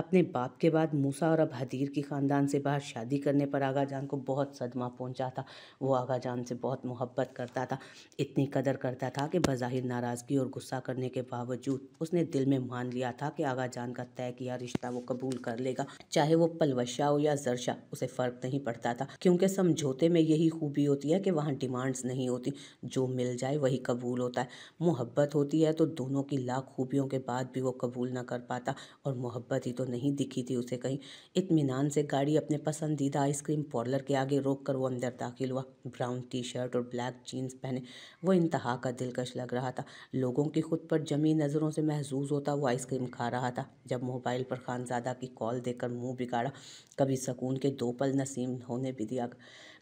अपने बाप के बाद मूसा और अब हदीर की ख़ानदान से बाहर शादी करने पर आगा जान को बहुत सदमा पहुंचा था वो आगा जान से बहुत मोहब्बत करता था इतनी कदर करता था कि बज़ाहिर नाराज़गी और गुस्सा करने के बावजूद उसने दिल में मान लिया था कि आगा जान का तय किया रिश्ता वो कबूल कर लेगा चाहे वो पलवशा हो या जरशा उसे फ़र्क नहीं पड़ता था क्योंकि समझौते में यही खूबी होती है कि वहाँ डिमांड्स नहीं होती जो मिल जाए वही कबूल होता है मोहब्बत होती है तो दोनों की लाख खूबियों के बाद भी वो कबूल ना कर पाता और मोहब्बत ही तो नहीं दिखी थी उसे कहीं इतमान से गाड़ी अपने पसंदीदा आइसक्रीम पार्लर के आगे रोक कर वो अंदर दाखिल हुआ ब्राउन टी शर्ट और ब्लैक जीन्स पहने वो इंतहा का दिलकश लग रहा था लोगों की खुद पर जमी नज़रों से महजूज होता वो आइसक्रीम खा रहा था जब मोबाइल पर खानजादा की कॉल देकर मुँह बिगाड़ा कभी सकून के दो पल नसीम होने भी दिया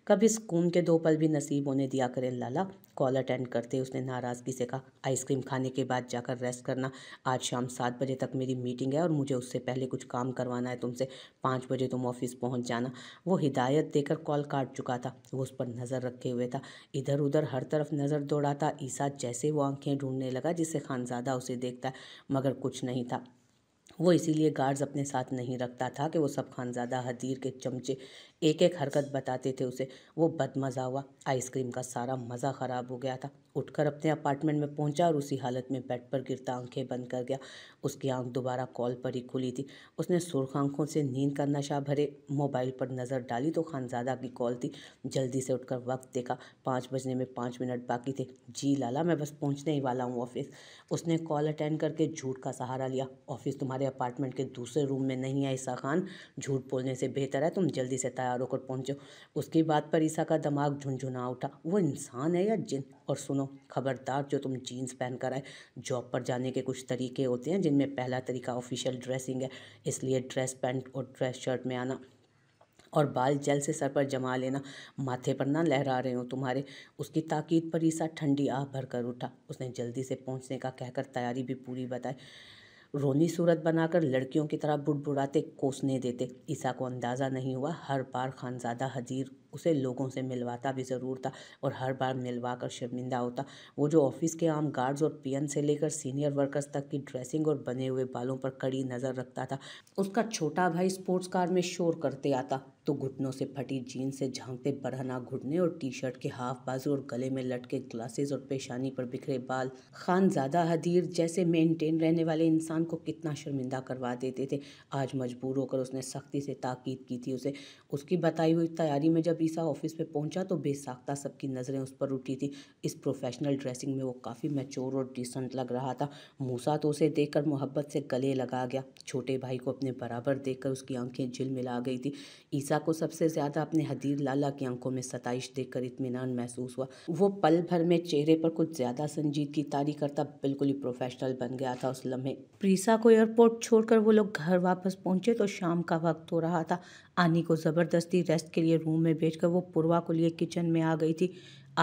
कभी सुकून के दो पल भी नसीब होने दिया करें लाला कॉल अटेंड करते उसने नाराज़गी से कहा आइसक्रीम खाने के बाद जाकर रेस्ट करना आज शाम सात बजे तक मेरी मीटिंग है और मुझे उससे पहले कुछ काम करवाना है तुमसे पाँच बजे तुम ऑफिस पहुंच जाना वो हिदायत देकर कॉल काट चुका था वो उस पर नज़र रखे हुए था इधर उधर हर तरफ नज़र दौड़ाता ईसा जैसे वो आंखें ढूंढने लगा जिससे खानजादा उसे देखता मगर कुछ नहीं था वो इसीलिए गार्ड्स अपने साथ नहीं रखता था कि वो सब खानजादा हदीर के चमचे एक एक हरकत बताते थे उसे वो बदमज़ा हुआ आइसक्रीम का सारा मज़ा ख़राब हो गया था उठकर अपने अपार्टमेंट में पहुंचा और उसी हालत में बेड पर गिरता आंखें बंद कर गया उसकी आंख दोबारा कॉल पर ही खुली थी उसने सुरख़ आंखों से नींद का नशा भरे मोबाइल पर नज़र डाली तो खानजादा की कॉल थी जल्दी से उठकर वक्त देखा पाँच बजने में पाँच मिनट बाकी थे जी लाला मैं बस पहुँचने ही वाला हूँ ऑफिस उसने कॉल अटेंड करके झूठ का सहारा लिया ऑफिस तुम्हारे अपार्टमेंट के दूसरे रूम में नहीं है ईसा खान झूठ बोलने से बेहतर है तुम जल्दी से तैयार तैयार होकर पहुंचे उसकी बात पर ईसा का दिमाग झुंझुना उठा वो इंसान है या जिन और सुनो खबरदार जो तुम जीन्स पहन कर आए जॉब पर जाने के कुछ तरीके होते हैं जिनमें पहला तरीका ऑफिशियल ड्रेसिंग है इसलिए ड्रेस पैंट और ड्रेस शर्ट में आना और बाल जल से सर पर जमा लेना माथे पर ना लहरा रहे हो तुम्हारे उसकी ताकीद पर ईसा ठंडी आह भर कर उठा उसने जल्दी से पहुंचने का कहकर तैयारी भी पूरी बताई रोनी सूरत बनाकर लड़कियों की तरह बुड़बुड़ाते कोसने देते ईसा को अंदाज़ा नहीं हुआ हर बार खानजादा हजीर उसे लोगों से मिलवाता भी ज़रूर था और हर बार मिलवा कर शर्मिंदा होता वो जो ऑफिस के आम गार्ड्स और पियन से लेकर सीनियर वर्कर्स तक की ड्रेसिंग और बने हुए बालों पर कड़ी नज़र रखता था उसका छोटा भाई स्पोर्ट्स कार में शोर करते आता तो घुटनों से फटी जीन से झांकते बढ़ना घुटने और टी शर्ट के हाफ बाजू और गले में लटके ग्लासेस और पेशानी पर बिखरे बाल खान ज़्यादा हदीर जैसे मेंटेन रहने वाले इंसान को कितना शर्मिंदा करवा देते थे आज मजबूर होकर उसने सख्ती से ताकीद की थी उसे उसकी बताई हुई तैयारी में जब लीसा ऑफिस पे पहुंचा तो बेसाख्ता सबकी नज़रें उस पर उठी थी इस प्रोफेशनल ड्रेसिंग में वो काफ़ी मैच्योर और डिसेंट लग रहा था मूसा तो उसे देखकर मोहब्बत से गले लगा गया छोटे भाई को अपने बराबर देखकर उसकी आंखें झिल मिला गई थी ईसा को सबसे ज़्यादा अपने हदीर लाला की आंखों में सताइश देखकर इतमान महसूस हुआ वो पल भर में चेहरे पर कुछ ज़्यादा संजीद की तारी करता बिल्कुल ही प्रोफेशनल बन गया था उस लम्हे प्रीसा को एयरपोर्ट छोड़कर वो लोग घर वापस पहुंचे तो शाम का वक्त हो रहा था आनी को ज़बरदस्ती रेस्ट के लिए रूम में भेजकर वो पुरवा को लिए किचन में आ गई थी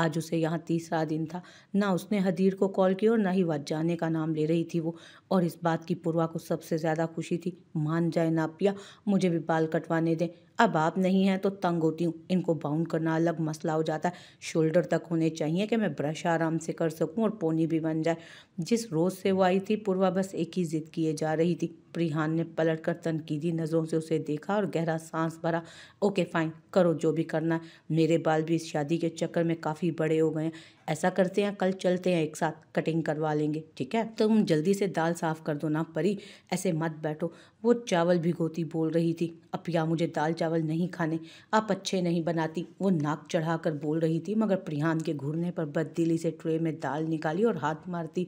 आज उसे यहाँ तीसरा दिन था ना उसने हदीर को कॉल किया और ना ही वह जाने का नाम ले रही थी वो और इस बात की पुरवा को सबसे ज़्यादा खुशी थी मान जाए ना पिया मुझे भी बाल कटवाने दें अब आप नहीं हैं तो तंग होती हूँ इनको बाउंड करना अलग मसला हो जाता है शोल्डर तक होने चाहिए कि मैं ब्रश आराम से कर सकूँ और पोनी भी बन जाए जिस रोज़ से वो आई थी पूर्वा बस एक ही जिद किए जा रही थी प्रिहान ने पलट कर तनकीदी नज़रों से उसे देखा और गहरा सांस भरा ओके फाइन करो जो भी करना है मेरे बाल भी इस शादी के चक्कर में काफ़ी बड़े हो गए हैं ऐसा करते हैं कल चलते हैं एक साथ कटिंग करवा लेंगे ठीक है तुम जल्दी से दाल साफ़ कर दो ना परी ऐसे मत बैठो वो चावल भिगोती बोल रही थी अपिया मुझे दाल चावल नहीं खाने आप अच्छे नहीं बनाती वो नाक चढ़ा कर बोल रही थी मगर प्रियान के घूरने पर बददिली से ट्रे में दाल निकाली और हाथ मारती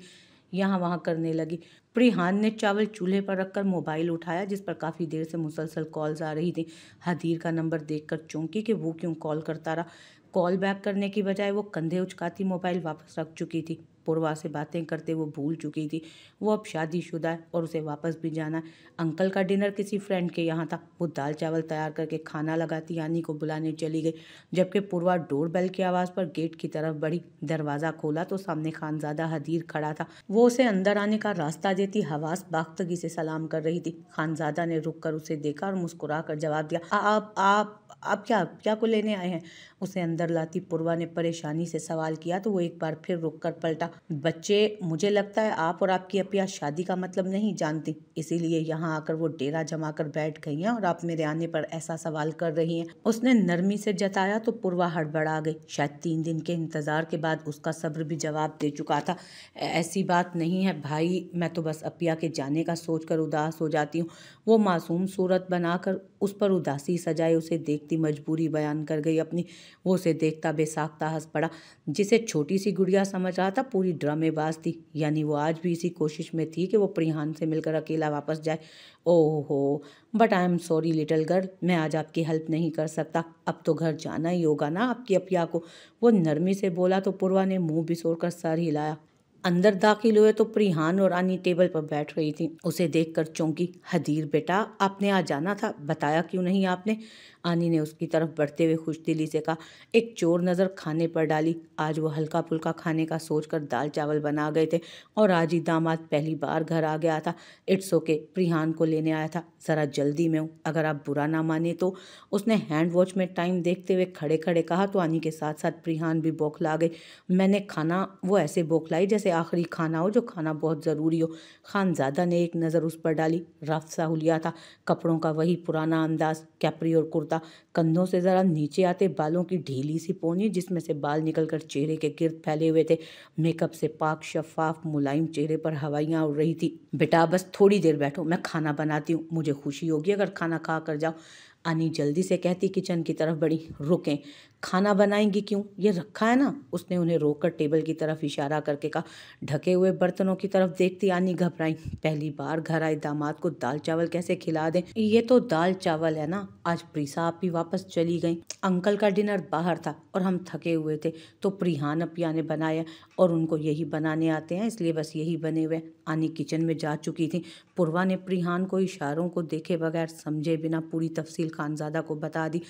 यहाँ वहाँ करने लगी प्रिहान ने चावल चूल्हे पर रखकर मोबाइल उठाया जिस पर काफ़ी देर से मुसलसल कॉल्स आ रही थी हदीर का नंबर देखकर चौंकी कि वो क्यों कॉल करता रहा कॉल बैक करने की बजाय वो कंधे उचकाती मोबाइल वापस रख चुकी थी पुरवा से बातें करते वो भूल चुकी थी वो अब शादीशुदा है और उसे वापस भी जाना है अंकल का डिनर किसी फ्रेंड के यहाँ था वो दाल चावल तैयार करके खाना लगाती यानी को बुलाने चली गई जबकि पुरवा डोर बेल की आवाज़ पर गेट की तरफ बढ़ी दरवाज़ा खोला तो सामने खानजादा हदीर खड़ा था वो उसे अंदर आने का रास्ता देती हवास बाख्तगी से सलाम कर रही थी खानजादा ने रुक उसे देखा और मुस्कुरा जवाब दिया आप आप आप क्या क्या को लेने आए हैं उसे अंदर लाती पुरवा ने परेशानी से सवाल किया तो वो एक बार फिर रुक कर पलटा बच्चे मुझे लगता है आप और आपकी अपिया शादी का मतलब नहीं जानती इसीलिए यहाँ आकर वो डेरा जमा कर बैठ गई हैं और आप मेरे आने पर ऐसा सवाल कर रही हैं उसने नरमी से जताया तो पुरवा हड़बड़ा गई शायद तीन दिन के इंतजार के बाद उसका सब्र भी जवाब दे चुका था ऐसी बात नहीं है भाई मैं तो बस अपिया के जाने का सोचकर उदास हो जाती हूँ वो मासूम सूरत बनाकर उस पर उदासी सजाए उसे देख देखती मजबूरी बयान कर गई अपनी वो उसे देखता बेसाखता हंस पड़ा जिसे छोटी सी गुड़िया समझ रहा था पूरी ड्रामेबाज थी यानी वो आज भी इसी कोशिश में थी कि वो प्रिहान से मिलकर अकेला वापस जाए ओहो but I am sorry little girl मैं आज आपकी हेल्प नहीं कर सकता अब तो घर जाना ही होगा ना आपकी अपिया को वो नरमी से बोला तो पुरवा ने मुंह बिसोर कर सर हिलाया अंदर दाखिल हुए तो प्रिहान और आनी टेबल पर बैठ रही थी उसे देखकर चौंकी हदीर बेटा आपने आ जाना था बताया क्यों नहीं आपने आनी ने उसकी तरफ बढ़ते हुए खुश दिली से कहा एक चोर नज़र खाने पर डाली आज वो हल्का फुल्का खाने का सोचकर दाल चावल बना गए थे और आज ही दामाद पहली बार घर आ गया था इट्स ओके प्रिहान को लेने आया था ज़रा जल्दी में हूँ अगर आप बुरा ना माने तो उसने हैंड वॉच में टाइम देखते हुए खड़े खड़े कहा तो आनी के साथ साथ प्रिहान भी बौखला गए मैंने खाना वो ऐसे बौखलाई जैसे आखिरी खाना हो जो खाना बहुत ज़रूरी हो खानजादा ने एक नज़र उस पर डाली रफ सा हुलिया था कपड़ों का वही पुराना अंदाज कैपरी और कुर्ता कंधों से ज़रा नीचे आते बालों की ढीली सी पोनी जिसमें से बाल निकलकर चेहरे के गिरद फैले हुए थे मेकअप से पाक शफाफ मुलायम चेहरे पर हवाइयाँ उड़ रही थी बेटा बस थोड़ी देर बैठो मैं खाना बनाती हूँ मुझे खुशी होगी अगर खाना खा कर जाओ आनी जल्दी से कहती किचन की तरफ बड़ी रुकें खाना बनाएंगी क्यों ये रखा है ना उसने उन्हें रोककर टेबल की तरफ इशारा करके कहा ढके हुए बर्तनों की तरफ देखती आनी घबराई पहली बार घर आए दामाद को दाल चावल कैसे खिला दें ये तो दाल चावल है ना आज प्री साहब भी वापस चली गई अंकल का डिनर बाहर था और हम थके हुए थे तो प्रिहान अपिया ने बनाया और उनको यही बनाने आते हैं इसलिए बस यही बने हुए आनी किचन में जा चुकी थी पुरवा ने प्रिहान को इशारों को देखे बगैर समझे बिना पूरी तफसील खानजादा को बता दी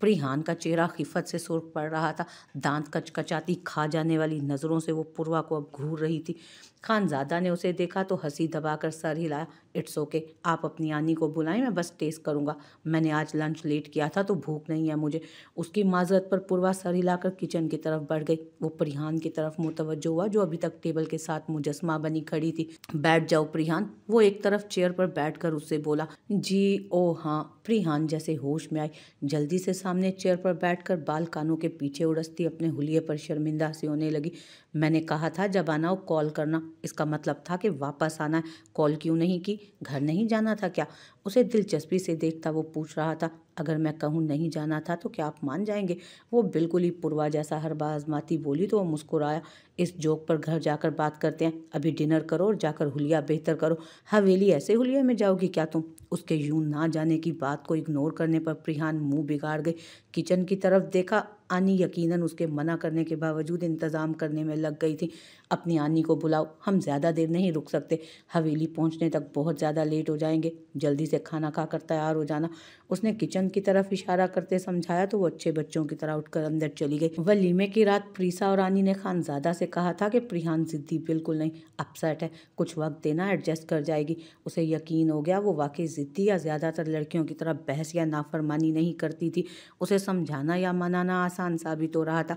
प्रिहान का चेहरा मारिफत से सुर पड़ रहा था दांत कचकचाती खा जाने वाली नज़रों से वो पुरवा को अब घूर रही थी खानजादा ने उसे देखा तो हंसी दबाकर सर हिलाया इट्स ओके आप अपनी आनी को बुलाएं मैं बस टेस्ट करूंगा मैंने आज लंच लेट किया था तो भूख नहीं है मुझे उसकी माजरत पर पुरवा सर हिलाकर किचन की तरफ बढ़ गई वो प्रिहान की तरफ मुतवजो हुआ जो अभी तक टेबल के साथ मुजस्मा बनी खड़ी थी बैठ जाओ प्रिहान वो एक तरफ चेयर पर बैठकर उससे बोला जी ओ हाँ प्रिहान जैसे होश में आई जल्दी से सामने चेयर पर बैठ देखकर बाल कानों के पीछे उड़सती अपने हुलिये पर शर्मिंदा सी होने लगी मैंने कहा था जब आना हो कॉल करना इसका मतलब था कि वापस आना है कॉल क्यों नहीं की घर नहीं जाना था क्या उसे दिलचस्पी से देखता वो पूछ रहा था अगर मैं कहूँ नहीं जाना था तो क्या आप मान जाएंगे वो बिल्कुल ही पुरवा जैसा हर आजमाती बोली तो वो मुस्कुराया इस जोक पर घर जाकर बात करते हैं अभी डिनर करो और जाकर हुलिया बेहतर करो हवेली ऐसे हुलिया में जाओगी क्या तुम उसके यूं ना जाने की बात को इग्नोर करने पर प्रिहान मुंह बिगाड़ गई किचन की तरफ देखा आनी यकीनन उसके मना करने के बावजूद इंतज़ाम करने में लग गई थी अपनी आनी को बुलाओ हम ज़्यादा देर नहीं रुक सकते हवेली पहुँचने तक बहुत ज़्यादा लेट हो जाएंगे जल्दी से खाना खाकर तैयार हो जाना उसने किचन की तरफ इशारा करते समझाया तो वो अच्छे बच्चों की तरह उठकर अंदर चली गई वलीमे की रात प्रीसा और रानी ने खानजादा से कहा था कि प्रिहान जिद्दी बिल्कुल नहीं अपसेट है कुछ वक्त देना एडजस्ट कर जाएगी उसे यकीन हो गया वो वाकई जिद्दी या ज़्यादातर लड़कियों की तरह बहस या नाफरमानी नहीं करती थी उसे समझाना या मनाना आसान साबित हो रहा था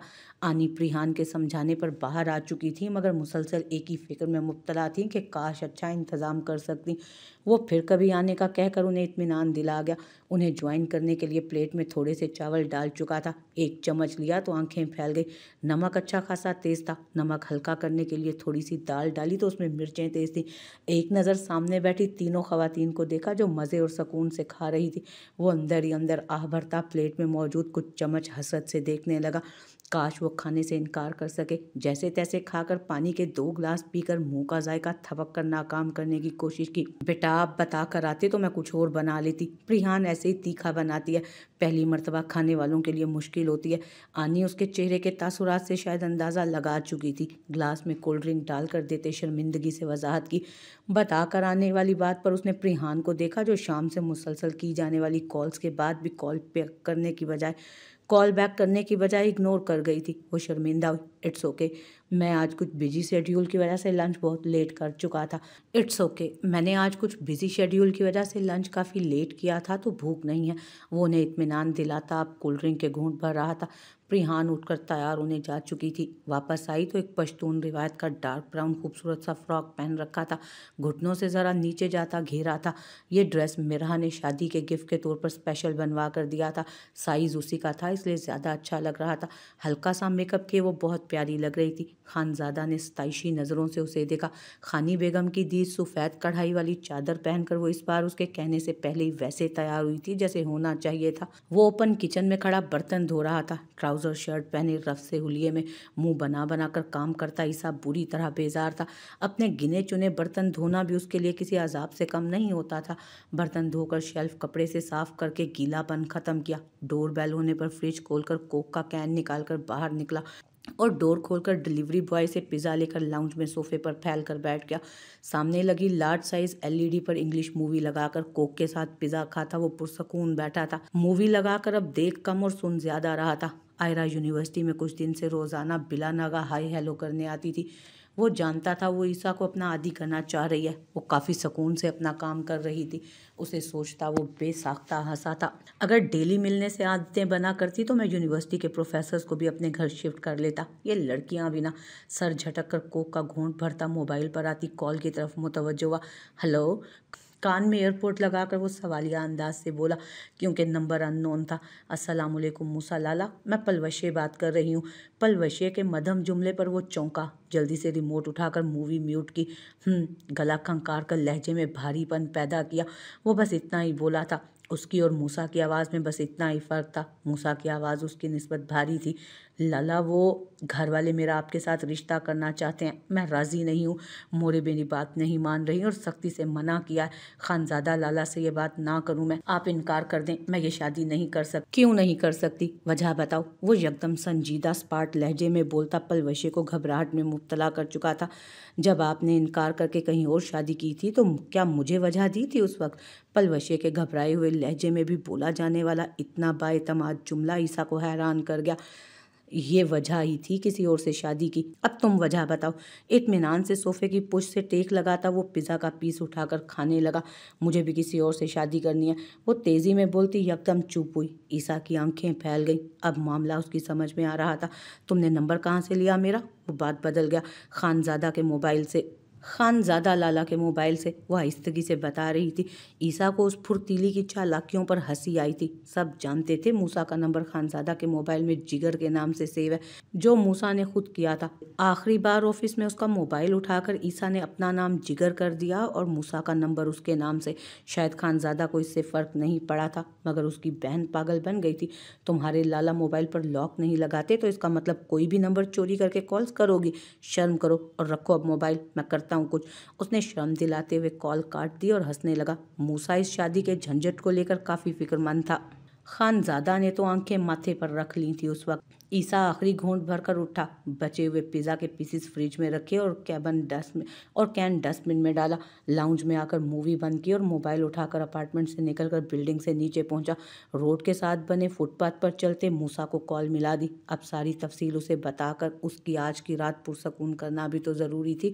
आनी प्रिहान के समझाने पर बाहर आ चुकी थी मगर मुसलसल एक ही फिक्र में मुबतला थी कि काश अच्छा इंतज़ाम कर सकती वो फिर कभी आने का कहकर उन्हें इतमान दिला गया उन्हें ज्वाइन करने के लिए प्लेट में थोड़े से चावल डाल चुका था एक चम्मच लिया तो आंखें फैल गई नमक अच्छा खासा तेज़ था नमक हल्का करने के लिए थोड़ी सी दाल डाली तो उसमें मिर्चें तेज़ थी एक नज़र सामने बैठी तीनों ख़ातन को देखा जो मज़े और सुकून से खा रही थी वो अंदर ही अंदर आह भरता प्लेट में मौजूद कुछ चम्मच हसरत से देखने लगा काश वो खाने से इनकार कर सके जैसे तैसे खाकर पानी के दो गिलास पीकर मुंह का जायका थपक कर नाकाम करने की कोशिश की बेटा आप बता कर आते तो मैं कुछ और बना लेती प्रिहान ऐसे ही तीखा बनाती है पहली मरतबा खाने वालों के लिए मुश्किल होती है आनी उसके चेहरे के तासुरात से शायद अंदाज़ा लगा चुकी थी ग्लास में कोल्ड ड्रिंक डाल कर देते शर्मिंदगी से वजाहत की बता कर आने वाली बात पर उसने प्रिहान को देखा जो शाम से मुसलसल की जाने वाली कॉल्स के बाद भी कॉल पे करने की बजाय कॉल बैक करने की बजाय इग्नोर कर गई थी वो शर्मिंदा हुई इट्स ओके मैं आज कुछ बिजी शेड्यूल की वजह से लंच बहुत लेट कर चुका था इट्स ओके मैंने आज कुछ बिजी शेड्यूल की वजह से लंच काफ़ी लेट किया था तो भूख नहीं है वो उन्हें इतमान दिला था अब कोल्ड ड्रिंक के घूंट भर रहा था प्रिहान उठकर तैयार होने जा चुकी थी वापस आई तो एक पश्तून रिवायत का डार्क ब्राउन खूबसूरत सा फ्रॉक पहन रखा था घुटनों से ज़रा नीचे जाता घेरा था ये ड्रेस मिरहा ने शादी के गिफ्ट के तौर पर स्पेशल बनवा कर दिया था साइज़ उसी का था इसलिए ज़्यादा अच्छा लग रहा था हल्का सा मेकअप किए वो बहुत प्यार प्यारी लग रही थी खानजादा ने सताइशी नज़रों से उसे देखा खानी बेगम की दी सफ़ेद कढ़ाई वाली चादर पहनकर वो इस बार उसके कहने से पहले ही वैसे तैयार हुई थी जैसे होना चाहिए था वो ओपन किचन में खड़ा बर्तन धो रहा था ट्राउज़र शर्ट पहने रफ से हुए में मुँह बना बना कर काम करता ईसा बुरी तरह बेजार था अपने गिने चुने बर्तन धोना भी उसके लिए किसी अजाब से कम नहीं होता था बर्तन धोकर शेल्फ कपड़े से साफ करके गीलापन ख़त्म किया डोर बेल होने पर फ्रिज खोलकर कोक का कैन निकालकर बाहर निकला और डोर खोलकर डिलीवरी बॉय से पिज़्ज़ा लेकर लाउंज में सोफे पर फैल कर बैठ गया सामने लगी लार्ज साइज एलईडी पर इंग्लिश मूवी लगाकर कोक के साथ पिज़्ज़ा खाता वो पुरसकून बैठा था मूवी लगाकर अब देख कम और सुन ज़्यादा रहा था आयरा यूनिवर्सिटी में कुछ दिन से रोज़ाना बिला नागा हाई हेलो करने आती थी वो जानता था वो ईसा को अपना आदि करना चाह रही है वो काफ़ी सुकून से अपना काम कर रही थी उसे सोचता वो बेसाख्ता हंसा था अगर डेली मिलने से आदतें बना करती तो मैं यूनिवर्सिटी के प्रोफेसर्स को भी अपने घर शिफ्ट कर लेता ये लड़कियां भी ना सर झटक कर कोक का घोंट भरता मोबाइल पर आती कॉल की तरफ मुतवजो हुआ हेलो कान में एयरपोर्ट लगाकर वो सवालिया अंदाज से बोला क्योंकि नंबर अननोन था अस्सलाम वालेकुम मूसा लाला मैं पलवशे बात कर रही हूँ पलवशे के मधम जुमले पर वो चौंका जल्दी से रिमोट उठाकर मूवी म्यूट की हम्म, गला खंकार कर लहजे में भारीपन पैदा किया वो बस इतना ही बोला था उसकी और मूसा की आवाज़ में बस इतना ही फ़र्क था मूसा की आवाज़ उसकी नस्बत भारी थी लाला वो घर वाले मेरा आपके साथ रिश्ता करना चाहते हैं मैं राज़ी नहीं हूँ मोरे मेरी बात नहीं मान रही और सख्ती से मना किया है खानजादा लाला से ये बात ना करूँ मैं आप इनकार कर दें मैं ये शादी नहीं कर सकती क्यों नहीं कर सकती वजह बताओ वो यकदम संजीदा स्पाट लहजे में बोलता पलवशे को घबराहट में मुबतला कर चुका था जब आपने इनकार करके कहीं और शादी की थी तो क्या मुझे वजह दी थी उस वक्त पलवशे के घबराए हुए लहजे में भी बोला जाने वाला इतना बातमाद जुमला ईसा को हैरान कर गया ये वजह ही थी किसी और से शादी की अब तुम वजह बताओ इतमान से सोफे की पुश से टेक लगाता वो पिज़्ज़ा का पीस उठाकर खाने लगा मुझे भी किसी और से शादी करनी है वो तेज़ी में बोलती यकदम चुप हुई ईसा की आंखें फैल गईं अब मामला उसकी समझ में आ रहा था तुमने नंबर कहाँ से लिया मेरा वो बात बदल गया खानजादा के मोबाइल से खानजादा लाला के मोबाइल से वह आहिस्तगी से बता रही थी ईसा को उस फुर्तीली की चालाकियों पर हंसी आई थी सब जानते थे मूसा का नंबर खानजादा के मोबाइल में जिगर के नाम से सेव है जो मूसा ने खुद किया था आखिरी बार ऑफिस में उसका मोबाइल उठाकर ईसा ने अपना नाम जिगर कर दिया और मूसा का नंबर उसके नाम से शायद खानजादा को इससे फ़र्क नहीं पड़ा था मगर उसकी बहन पागल बन गई थी तुम्हारे लाला मोबाइल पर लॉक नहीं लगाते तो इसका मतलब कोई भी नंबर चोरी करके कॉल्स करोगी शर्म करो और रखो अब मोबाइल मैं कर सकता हूँ कुछ उसने शर्म दिलाते हुए कॉल काट दी और हंसने लगा मूसा इस शादी के झंझट को लेकर काफ़ी फिक्रमंद था खानजादा ने तो आंखें माथे पर रख ली थी उस वक्त ईसा आखिरी घूंट भर कर उठा बचे हुए पिज़्ज़ा के पीसीस फ्रिज में रखे और कैबन डस्टबिन और कैन डस्टबिन में डाला लाउंज में आकर मूवी बंद की और मोबाइल उठाकर अपार्टमेंट से निकलकर बिल्डिंग से नीचे पहुंचा रोड के साथ बने फुटपाथ पर चलते मूसा को कॉल मिला दी अब सारी तफसील उसे बताकर उसकी आज की रात पुरसकून करना भी तो ज़रूरी थी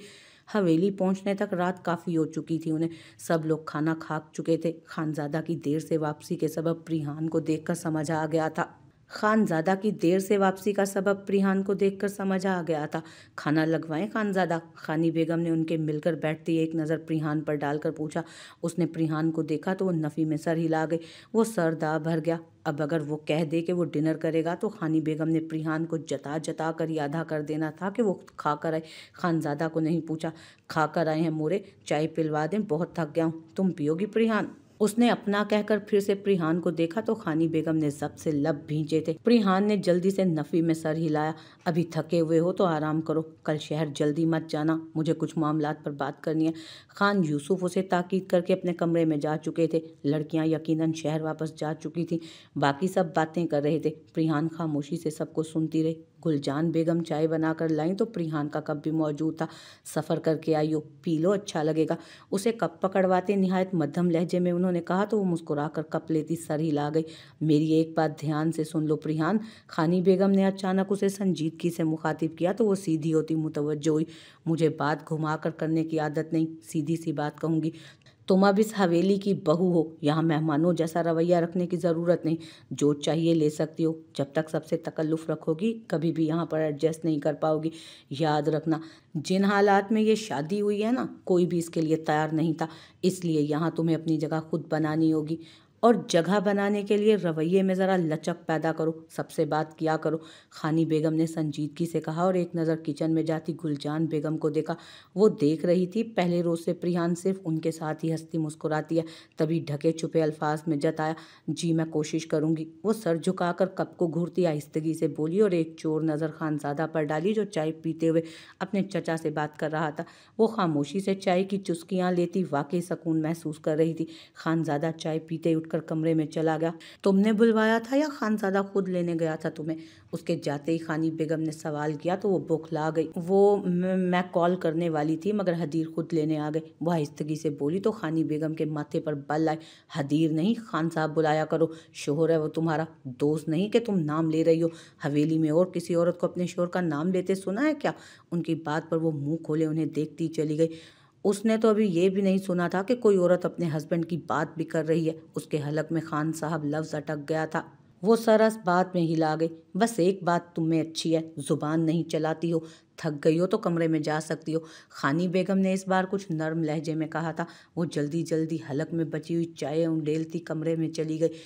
हवेली पहुंचने तक रात काफ़ी हो चुकी थी उन्हें सब लोग खाना खा चुके थे खानजादा की देर से वापसी के सबब प्रिहान को देखकर समझ आ गया था खानजादा की देर से वापसी का सबब प्रिहान को देखकर समझ आ गया था खाना लगवाएं खानजादा खानी बेगम ने उनके मिलकर बैठती एक नज़र प्रिहान पर डालकर पूछा उसने प्रिहान को देखा तो वो नफ़ी में सर हिला गई वो सर दा भर गया अब अगर वो कह दे कि वो डिनर करेगा तो खानी बेगम ने प्रिहान को जता जता कर यादा कर देना था कि वो खा कर आए खानजादा को नहीं पूछा खा कर आए हैं मोरे चाय पिलवा दें बहुत थक गया हूँ तुम पियोगी प्रिहान उसने अपना कहकर फिर से प्रिहान को देखा तो खानी बेगम ने जब से लब भींचे थे प्रिहान ने जल्दी से नफी में सर हिलाया अभी थके हुए हो तो आराम करो कल शहर जल्दी मत जाना मुझे कुछ मामला पर बात करनी है खान यूसुफ उसे ताकीद करके अपने कमरे में जा चुके थे लड़कियां यकीनन शहर वापस जा चुकी थी बाकी सब बातें कर रहे थे प्रिहान खामोशी से सबको सुनती रही गुलजान बेगम चाय बनाकर लाई तो प्रिहान का कप भी मौजूद था सफ़र करके आई हो पी लो अच्छा लगेगा उसे कप पकड़वाते नहायत मध्यम लहजे में उन्होंने कहा तो वो मुस्कुरा कर कप लेती सर ही ला गई मेरी एक बात ध्यान से सुन लो प्रिहान खानी बेगम ने अचानक उसे संजीदगी से मुखातिब किया तो वो सीधी होती मुतवजो हुई मुझे बात घुमा कर करने की आदत नहीं सीधी सी बात कहूँगी तुम अब इस हवेली की बहू हो यहाँ मेहमानों जैसा रवैया रखने की ज़रूरत नहीं जो चाहिए ले सकती हो जब तक सबसे तकल्लुफ़ रखोगी कभी भी यहाँ पर एडजस्ट नहीं कर पाओगी याद रखना जिन हालात में ये शादी हुई है ना कोई भी इसके लिए तैयार नहीं था इसलिए यहाँ तुम्हें अपनी जगह खुद बनानी होगी और जगह बनाने के लिए रवैये में ज़रा लचक पैदा करो सबसे बात किया करो खानी बेगम ने संजीदगी से कहा और एक नज़र किचन में जाती गुलजान बेगम को देखा वो देख रही थी पहले रोज़ से प्रियान सिर्फ उनके साथ ही हंसती मुस्कुराती है तभी ढके छुपे अल्फाज में जताया जी मैं कोशिश करूँगी वो सर झुकाकर कप को घूरती आहिस्तगी से बोली और एक चोर नज़र खानजादा पर डाली जो चाय पीते हुए अपने चचा से बात कर रहा था वो खामोशी से चाय की चुस्कियाँ लेती वाकई सकून महसूस कर रही थी खानजादा चाय पीते उठ कर कमरे में चला गया तुमने बुलवाया था या खानसादा खुद लेने गया था तुम्हें उसके जाते ही खानी बेगम ने सवाल किया तो वो बौखला गई वो मैं कॉल करने वाली थी मगर हदीर खुद लेने आ गए वह आहिस्तगी से बोली तो खानी बेगम के माथे पर बल आए हदीर नहीं खान साहब बुलाया करो शोहर है वो तुम्हारा दोस्त नहीं कि तुम नाम ले रही हो हवेली में और किसी औरत को अपने शोहर का नाम लेते सुना है क्या उनकी बात पर वो मुंह खोले उन्हें देखती चली गई उसने तो अभी ये भी नहीं सुना था कि कोई औरत अपने हस्बैंड की बात भी कर रही है उसके हलक में खान साहब लफ्ज़ अटक गया था वो सरस बात में ही ला गई बस एक बात तुम्हें अच्छी है ज़ुबान नहीं चलाती हो थक गई हो तो कमरे में जा सकती हो खानी बेगम ने इस बार कुछ नरम लहजे में कहा था वो जल्दी जल्दी हलक में बची हुई चाय उंडेलती कमरे में चली गई